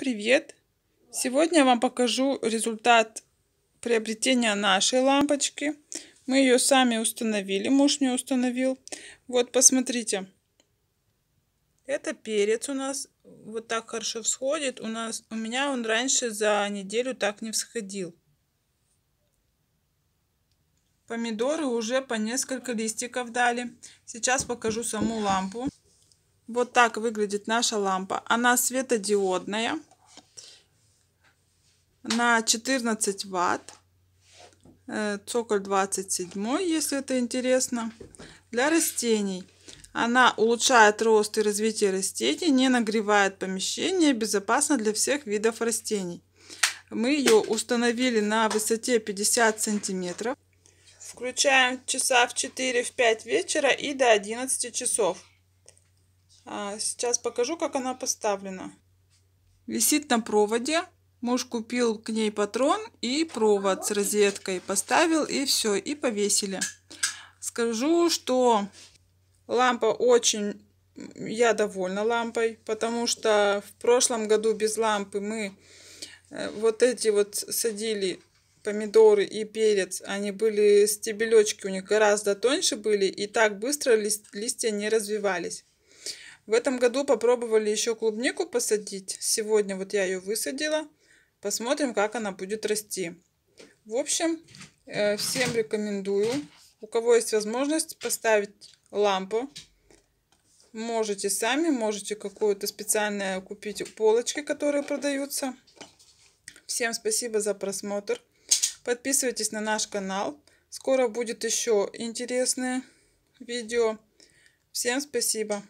привет! Сегодня я вам покажу результат приобретения нашей лампочки. Мы ее сами установили, муж не установил. Вот, посмотрите. Это перец у нас вот так хорошо всходит. У, нас, у меня он раньше за неделю так не всходил. Помидоры уже по несколько листиков дали. Сейчас покажу саму лампу. Вот так выглядит наша лампа. Она светодиодная на 14 ватт. Э, цоколь 27, если это интересно. Для растений. Она улучшает рост и развитие растений, не нагревает помещение, безопасна для всех видов растений. Мы ее установили на высоте 50 сантиметров. Включаем часа в 4-5 в вечера и до 11 часов. А, сейчас покажу, как она поставлена. Висит на проводе Муж купил к ней патрон и провод с розеткой, поставил и все, и повесили. Скажу, что лампа очень... Я довольна лампой, потому что в прошлом году без лампы мы э, вот эти вот садили помидоры и перец, они были, стебелечки у них гораздо тоньше были, и так быстро лист, листья не развивались. В этом году попробовали еще клубнику посадить. Сегодня вот я ее высадила. Посмотрим, как она будет расти. В общем, э, всем рекомендую, у кого есть возможность, поставить лампу. Можете сами, можете какую-то специальную купить полочки, которые продаются. Всем спасибо за просмотр. Подписывайтесь на наш канал. Скоро будет еще интересное видео. Всем спасибо.